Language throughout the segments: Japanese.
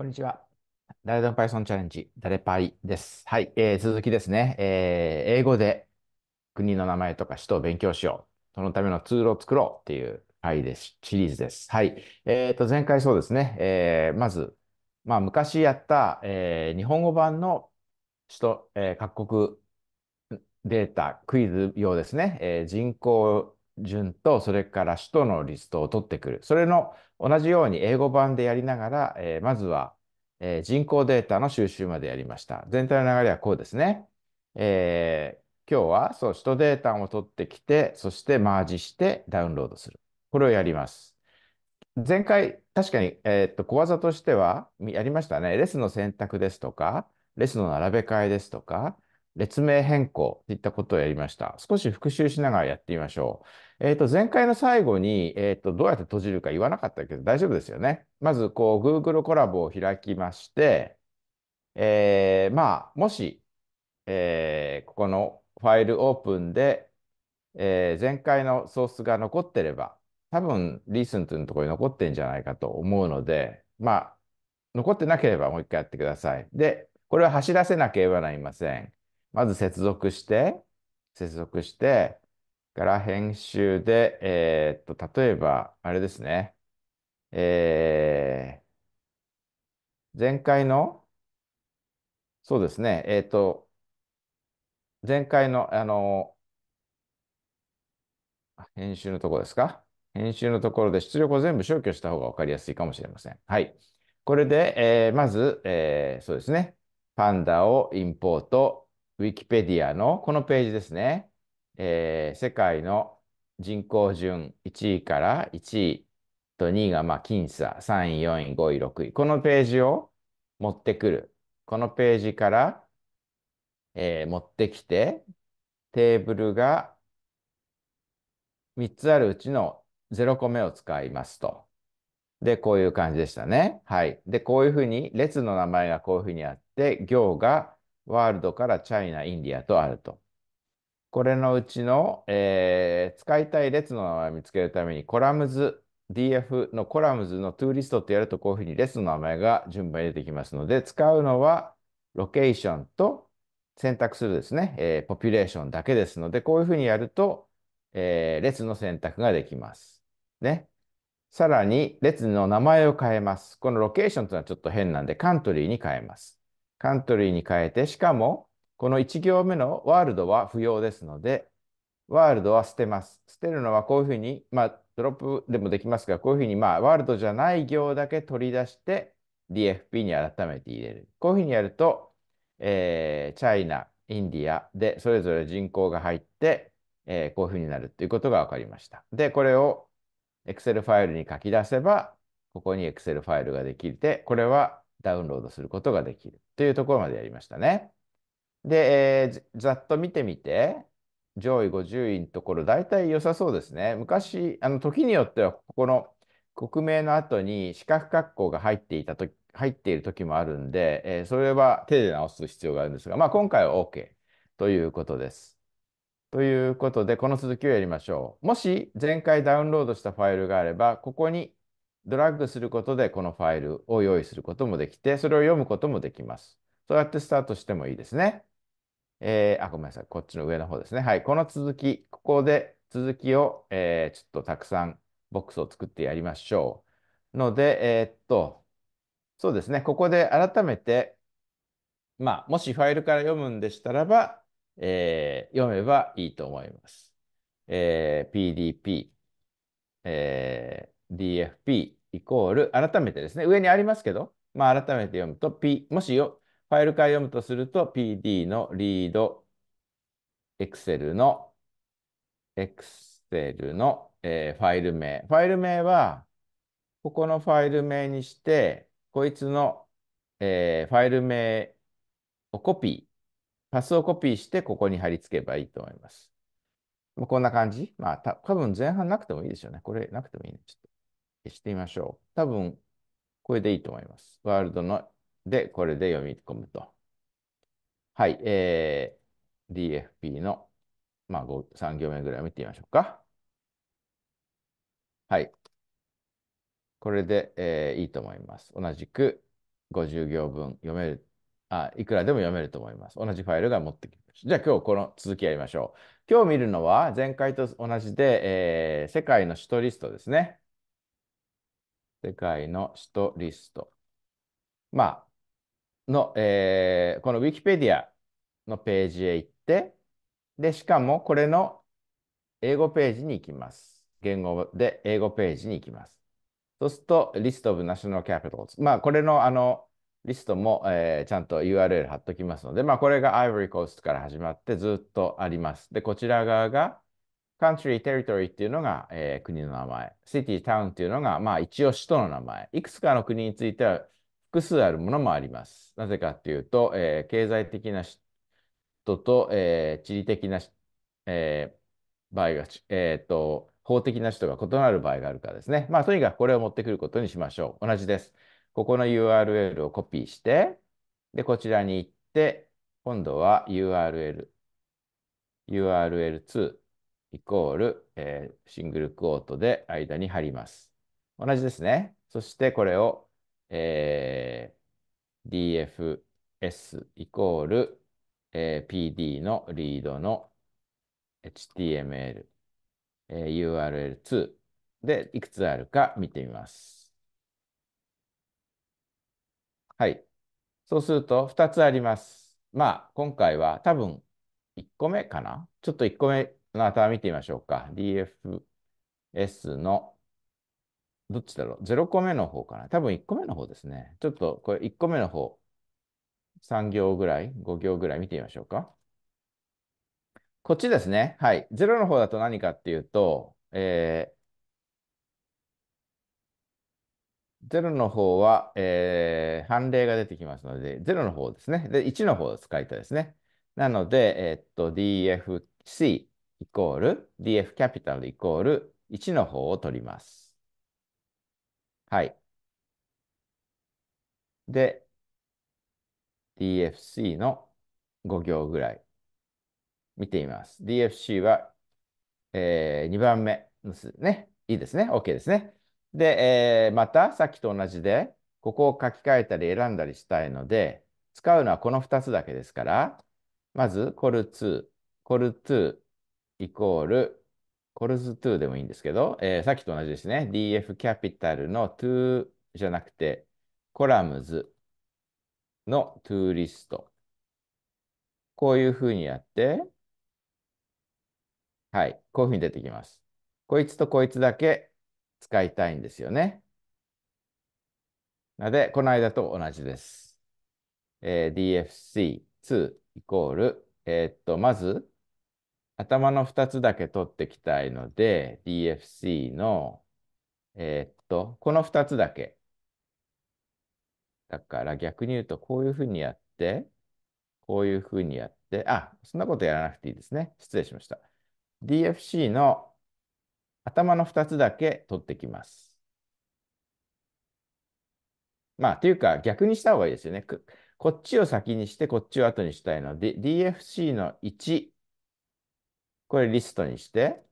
こんにちは。誰でも Python チャレンジ、誰パイです。はい、えー、続きですね、えー、英語で国の名前とか首都を勉強しよう。そのためのツールを作ろうっていう回です。シリーズです。はい。えっ、ー、と、前回そうですね、えー、まず、まあ、昔やった、えー、日本語版の首都、えー、各国データ、クイズ用ですね、えー、人口順と、それから首都のリストを取ってくる。それの同じように英語版でやりながら、えー、まずは、えー、人口データの収集までやりました。全体の流れはこうですね。えー、今日はそう、首都データを取ってきて、そしてマージしてダウンロードする。これをやります。前回、確かに、えー、っと、小技としては、やりましたね。レスの選択ですとか、レスの並べ替えですとか、列名変更といったことをやりました。少し復習しながらやってみましょう。えっ、ー、と、前回の最後に、えっ、ー、と、どうやって閉じるか言わなかったけど大丈夫ですよね。まず、こう、Google コラボを開きまして、えー、まあ、もし、えー、ここのファイルオープンで、えー、前回のソースが残ってれば、多分、リースンというところに残ってんじゃないかと思うので、まあ、残ってなければもう一回やってください。で、これは走らせなければなりません。まず接続して、接続して、から編集で、えー、っと、例えば、あれですね。えー、前回の、そうですね、えー、っと、前回の、あの、編集のところですか編集のところで出力を全部消去した方が分かりやすいかもしれません。はい。これで、えー、まず、えー、そうですね、パンダをインポート、ウィキペディアのこのページですね、えー、世界の人口順1位から1位と2位がまあ僅差、3位、4位、5位、6位。このページを持ってくる。このページから、えー、持ってきて、テーブルが3つあるうちの0個目を使いますと。で、こういう感じでしたね。はい。で、こういうふうに、列の名前がこういうふうにあって、行がワールドからチャイナ、インディアとあると。これのうちの、えー、使いたい列の名前を見つけるために、コラムズ DF のコラムズのトゥーリストってやると、こういうふうに列の名前が順番に出てきますので、使うのはロケーションと選択するですね、えー、ポピュレーションだけですので、こういうふうにやると、えー、列の選択ができます。ね。さらに、列の名前を変えます。このロケーションというのはちょっと変なんで、カントリーに変えます。カントリーに変えて、しかも、この1行目のワールドは不要ですので、ワールドは捨てます。捨てるのはこういうふうに、まあ、ドロップでもできますが、こういうふうに、まあ、ワールドじゃない行だけ取り出して、DFP に改めて入れる。こういうふうにやると、えー、チャイナ、インディアでそれぞれ人口が入って、えー、こういうふうになるということが分かりました。で、これを Excel ファイルに書き出せば、ここに Excel ファイルができて、これはダウンロードすることができる。というところまでやりましたね。で、えー、ざっと見てみて、上位50位のところ、大体良さそうですね。昔、あの時によっては、ここの国名の後に四角括弧が入っていたと入っている時もあるんで、えー、それは手で直す必要があるんですが、まあ、今回は OK ということです。ということで、この続きをやりましょう。もし前回ダウンロードしたファイルがあれば、ここにドラッグすることでこのファイルを用意することもできて、それを読むこともできます。そうやってスタートしてもいいですね。えー、あ、ごめんなさい。こっちの上の方ですね。はい。この続き、ここで続きを、えー、ちょっとたくさんボックスを作ってやりましょう。ので、えー、っと、そうですね。ここで改めて、まあ、もしファイルから読むんでしたらば、えー、読めばいいと思います。えー、PDP、えー、dfp イコール、改めてですね、上にありますけど、まあ、改めて読むと、P、もしよファイルから読むとすると、PD のリード、Excel の、Excel の、えー、ファイル名。ファイル名は、ここのファイル名にして、こいつの、えー、ファイル名をコピー、パスをコピーして、ここに貼り付けばいいと思います。こんな感じ。まあ、た多分前半なくてもいいでしょうね。これなくてもいいね。ちょっとしてみましょう。多分、これでいいと思います。ワールドので、これで読み込むと。はい、えー、DFP の、まあ、3行目ぐらい見てみましょうか。はい。これで、えー、いいと思います。同じく50行分読めるあ、いくらでも読めると思います。同じファイルが持ってきました。じゃあ今日この続きやりましょう。今日見るのは前回と同じで、えー、世界の首都リストですね。世界の首都リスト。まあ、の、えー、この Wikipedia のページへ行って、で、しかもこれの英語ページに行きます。言語で英語ページに行きます。そうすると、List of National Capitals。まあ、これのあのリストも、えー、ちゃんと URL 貼っときますので、まあ、これが Ivory Coast から始まってずっとあります。で、こちら側が country, territory っていうのが、えー、国の名前、city, town っていうのが、まあ、一応首都の名前。いくつかの国については複数あるものもあります。なぜかっていうと、えー、経済的な人と、えー、地理的な、えー、場合が、えーと、法的な人が異なる場合があるからですね。まあ、とにかくこれを持ってくることにしましょう。同じです。ここの URL をコピーして、で、こちらに行って、今度は URL、URL2 イコール、えー、シングルクオートで間に貼ります。同じですね。そしてこれを、えー、dfs イコール、えー、pd のリードの html、えー、url2 でいくつあるか見てみます。はい。そうすると2つあります。まあ今回は多分1個目かなちょっと1個目また見てみましょうか。DFS の、どっちだろう ?0 個目の方かな。多分1個目の方ですね。ちょっとこれ1個目の方、3行ぐらい、5行ぐらい見てみましょうか。こっちですね。はい。0の方だと何かっていうと、えー、0の方は、えー、判例が出てきますので、0の方ですね。で、1の方を使いたいですね。なので、えー、っと、DFC。イコール DF キャピタルイコール1の方を取ります。はい。で、DFC の5行ぐらい見てみます。DFC は、えー、2番目ですね。いいですね。OK ですね。で、えー、またさっきと同じで、ここを書き換えたり選んだりしたいので、使うのはこの2つだけですから、まず、コル2、コル2、イコール、コルズ2でもいいんですけど、えー、さっきと同じですね。DF キャピタルの2じゃなくて、コラムズのトーリスト。こういうふうにやって、はい、こういうふうに出てきます。こいつとこいつだけ使いたいんですよね。なので、この間と同じです。えー、DFC2 イコール、えー、っと、まず、頭の2つだけ取ってきたいので、DFC の、えー、っと、この2つだけ。だから逆に言うと、こういうふうにやって、こういうふうにやって、あ、そんなことやらなくていいですね。失礼しました。DFC の頭の2つだけ取ってきます。まあ、というか逆にした方がいいですよね。こっちを先にして、こっちを後にしたいので、DFC の1、これリストにして、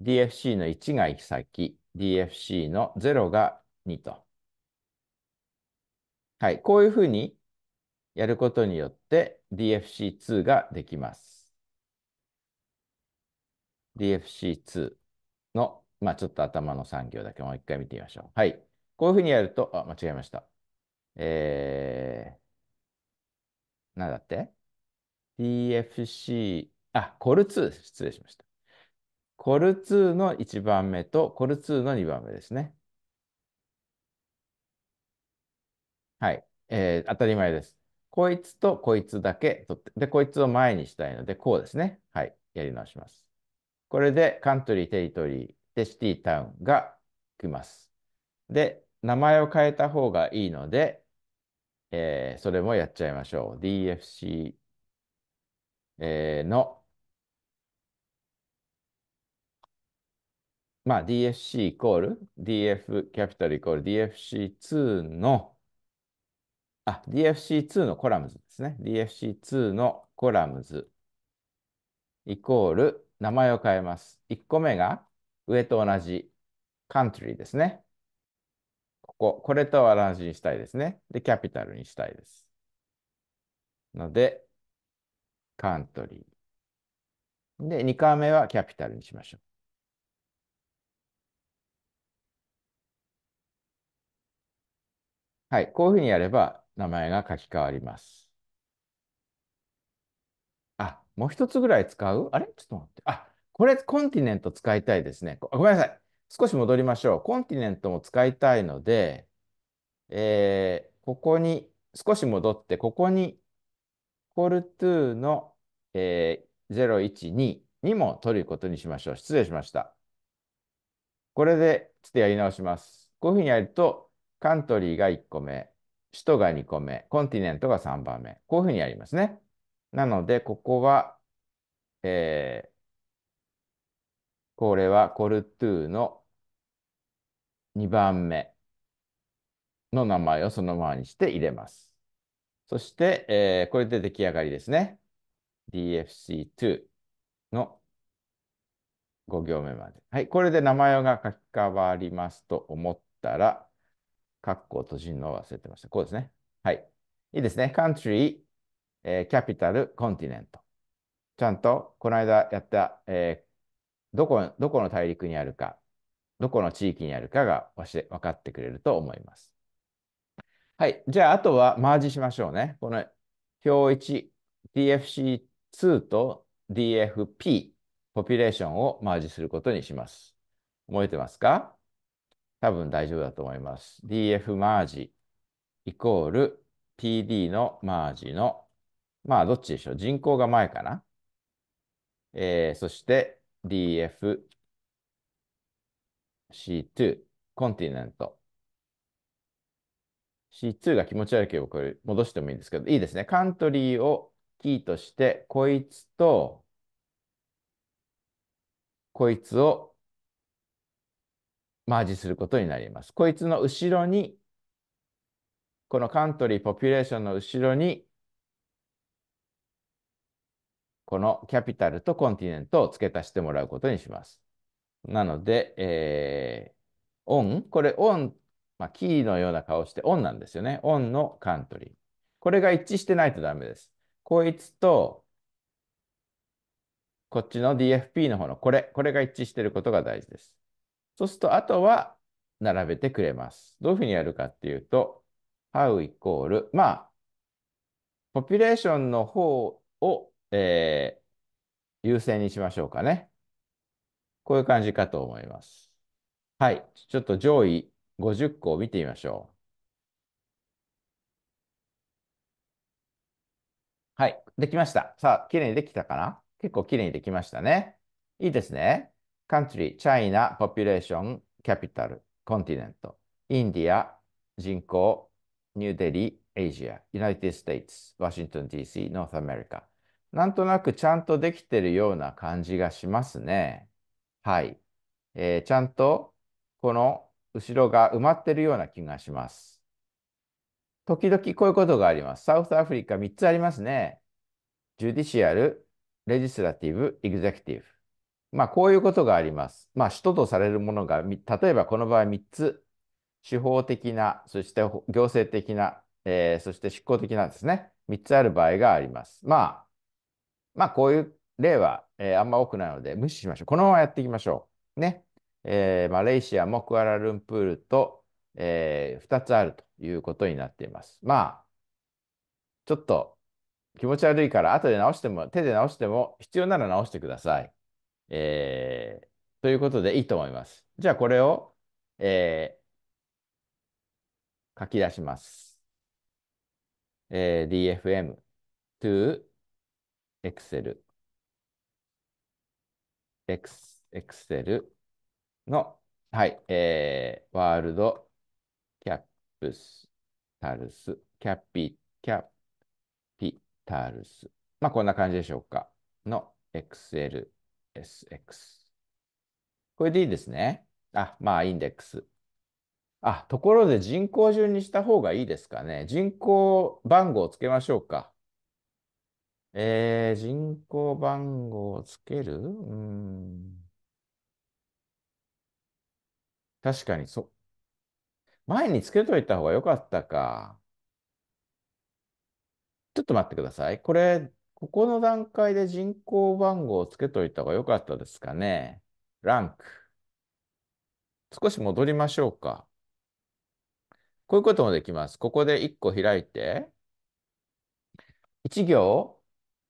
DFC の1が行き先、DFC の0が2と。はい、こういうふうにやることによって DFC2 ができます。DFC2 の、まあ、ちょっと頭の産業だけもう一回見てみましょう。はい。こういうふうにやると、あ、間違えました。えー、なんだって ?DFC、あ、コル2、失礼しました。コル2の1番目とコル2の2番目ですね。はい。えー、当たり前です。こいつとこいつだけ取って、で、こいつを前にしたいので、こうですね。はい。やり直します。これでカントリー、テリトリー、で、シティタウンが来ます。で、名前を変えた方がいいので、えー、それもやっちゃいましょう。DFC、えー、のまあ、DFC イコール DF キャピタルイコール DFC2 の、あ、DFC2 のコラムズですね。DFC2 のコラムズイコール名前を変えます。1個目が上と同じ country ですね。ここ、これと同じにしたいですね。で、キャピタルにしたいです。ので、カントリー。で、2回目はキャピタルにしましょう。はい、こういうふうにやれば名前が書き換わります。あ、もう一つぐらい使うあれちょっと待って。あ、これコンティネント使いたいですね。ごめんなさい。少し戻りましょう。コンティネントも使いたいので、えー、ここに、少し戻って、ここに、コールトゥーの、えー、012にも取ることにしましょう。失礼しました。これで、ちょっとやり直します。こういうふうにやると、カントリーが1個目、首都が2個目、コンティネントが3番目。こういうふうにやりますね。なので、ここは、えー、これはコルトゥーの2番目の名前をそのままにして入れます。そして、えー、これで出来上がりですね。dfc2 の5行目まで。はい、これで名前が書き換わりますと思ったら、括弧閉じるのを忘れてました。こうですね。はい。いいですね。country、え capital、continent。ちゃんと、この間やった、えー、どこ、どこの大陸にあるか、どこの地域にあるかが分かってくれると思います。はい。じゃあ、あとはマージしましょうね。この表1、DFC2 と DFP、ポピュレーションをマージすることにします。覚えてますか多分大丈夫だと思います。df マージイコール td のマージの、まあどっちでしょう。人口が前かな。えー、そして df C2 コンティネント C2 が気持ち悪ければこれ戻してもいいんですけど、いいですね。カントリーをキーとして、こいつと、こいつをマージすることになります。こいつの後ろに、このカントリー、ポピュレーションの後ろに、このキャピタルとコンティネントを付け足してもらうことにします。なので、えー、オン、これオン、まあ、キーのような顔してオンなんですよね。オンのカントリー。これが一致してないとダメです。こいつと、こっちの DFP の方のこれ、これが一致していることが大事です。そうすると、あとは並べてくれます。どういうふうにやるかっていうと、how イコール、まあ、ポピュレーションの方を、えー、優先にしましょうかね。こういう感じかと思います。はい。ちょっと上位50個を見てみましょう。はい。できました。さあ、きれいにできたかな結構きれいにできましたね。いいですね。country、China、population、capital、continent、インディア、人口、ニューデリー、アジア、ユナイテッド・ステイツ、ワシントン DC、ノースアメリカ。なんとなくちゃんとできてるような感じがしますね。はい。えー、ちゃんとこの後ろが埋まってるような気がします。時々こういうことがあります。サウスアフリカ3つありますね。ジュディシアル、レジスラティブ、エグゼクティブ。まあ、こういうことがあります。まあ、使途とされるものが、例えばこの場合3つ、司法的な、そして行政的な、えー、そして執行的なんですね、3つある場合があります。まあ、まあ、こういう例は、えー、あんま多くないので、無視しましょう。このままやっていきましょう。ね。えー、マレーシアもクアラルンプールと、えー、2つあるということになっています。まあ、ちょっと気持ち悪いから、後で直しても、手で直しても、必要なら直してください。えー、ということでいいと思います。じゃあこれを、えー、書き出します。えー、dfm to excel excel の、はい、えー、ワールドキャップスタルス、キャピ、キャピタルス。まあ、こんな感じでしょうか。の excel sx。これでいいですね。あ、まあ、インデックス。あ、ところで人口順にした方がいいですかね。人口番号をつけましょうか。えー、人口番号をつけるうん。確かにそう。前につけといた方が良かったか。ちょっと待ってください。これ、ここの段階で人口番号をつけといた方が良かったですかね。ランク。少し戻りましょうか。こういうこともできます。ここで1個開いて、1行、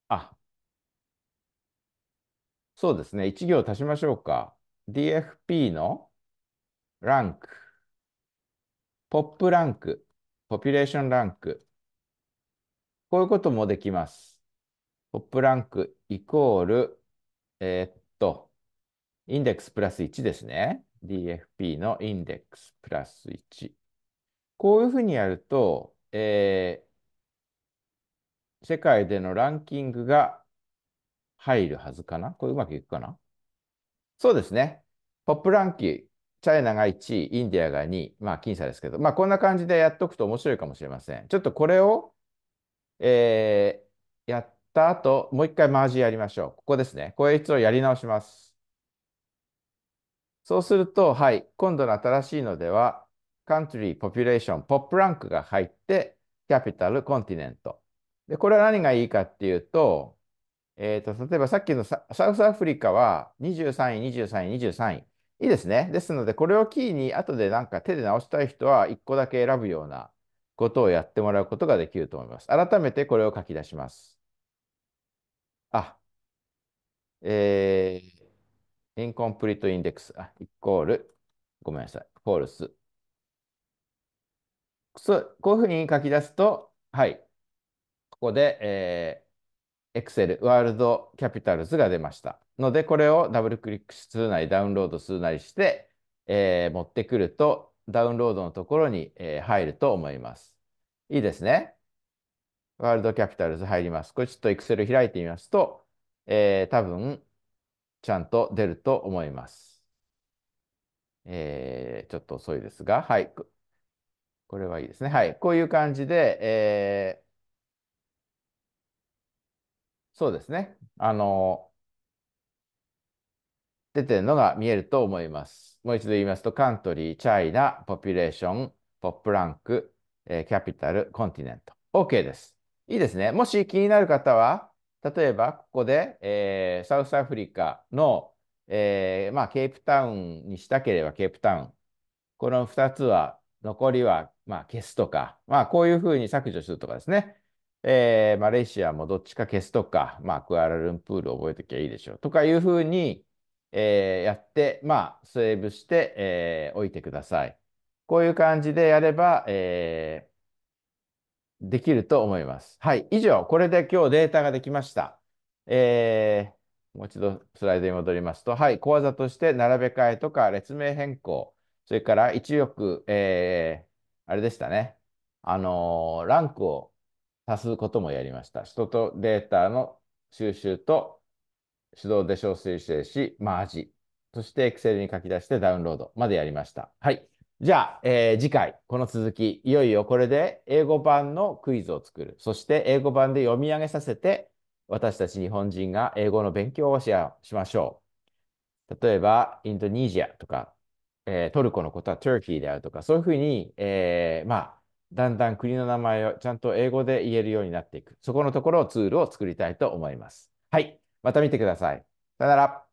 あ、そうですね。1行足しましょうか。DFP のランク、ポップランク、ポピュレーションランク。こういうこともできます。トップランクイコール、えー、っと、インデックスプラス1ですね。DFP のインデックスプラス1。こういうふうにやると、えー、世界でのランキングが入るはずかなこれうまくいくかなそうですね。ポップランキー、チャイナが1位、インディアが2位、まあ、僅差ですけど、まあ、こんな感じでやっとくと面白いかもしれません。ちょっとこれを、えー、やった後、もう一回マージやりましょう。ここですね。これ一応やり直します。そうすると、はい、今度の新しいのでは、country, population, pop rank が入って、capital, continent。で、これは何がいいかっていうと、えっ、ー、と、例えばさっきのササウスアフリカは23位、23位、23位。いいですね。ですので、これをキーに後でなんか手で直したい人は1個だけ選ぶようなことをやってもらうことができると思います。改めてこれを書き出します。あ、えー、インコンプリートインデックス、あ、イコール、ごめんなさい、フォルス。そうこういうふうに書き出すと、はい、ここで、えー、Excel ワールドキャピタルズが出ました。ので、これをダブルクリックするなり、ダウンロードするなりして、えー、持ってくると、ダウンロードのところに、えー、入ると思います。いいですね。ワールドキャピタルズ入ります。これちょっと Excel 開いてみますと、えー、多分、ちゃんと出ると思います。えー、ちょっと遅いですが、はい。これはいいですね。はい。こういう感じで、えー、そうですね。あの、出てるのが見えると思います。もう一度言いますと、カントリー、チャイナ、ポピュレーション、ポップランク、えー、キャピタル、コンティネント。OK です。いいですね。もし気になる方は、例えばここで、えー、サウスアフリカの、えー、まあ、ケープタウンにしたければケープタウン。この2つは、残りは、まあ、消すとか、まあ、こういうふうに削除するとかですね。えー、マレーシアもどっちか消すとか、まあ、クアラルンプール覚えときゃいいでしょうとかいうふうに、えー、やって、まあ、セーブして、えー、おいてください。こういう感じでやれば、えできると思います。はい、以上、これで今日データができました。えー、もう一度スライドに戻りますと、はい、小技として並べ替えとか列名変更、それから1億、えー、あれでしたね、あのー、ランクを足すこともやりました。人とデータの収集と手動で小し正し、マージ、そして Excel に書き出してダウンロードまでやりました。はい。じゃあ、えー、次回、この続き、いよいよこれで英語版のクイズを作る。そして英語版で読み上げさせて、私たち日本人が英語の勉強をしましょう。例えば、インドネシアとか、えー、トルコのことはト u ーキーであるとか、そういうふうに、えー、まあ、だんだん国の名前をちゃんと英語で言えるようになっていく。そこのところをツールを作りたいと思います。はい。また見てください。さよなら。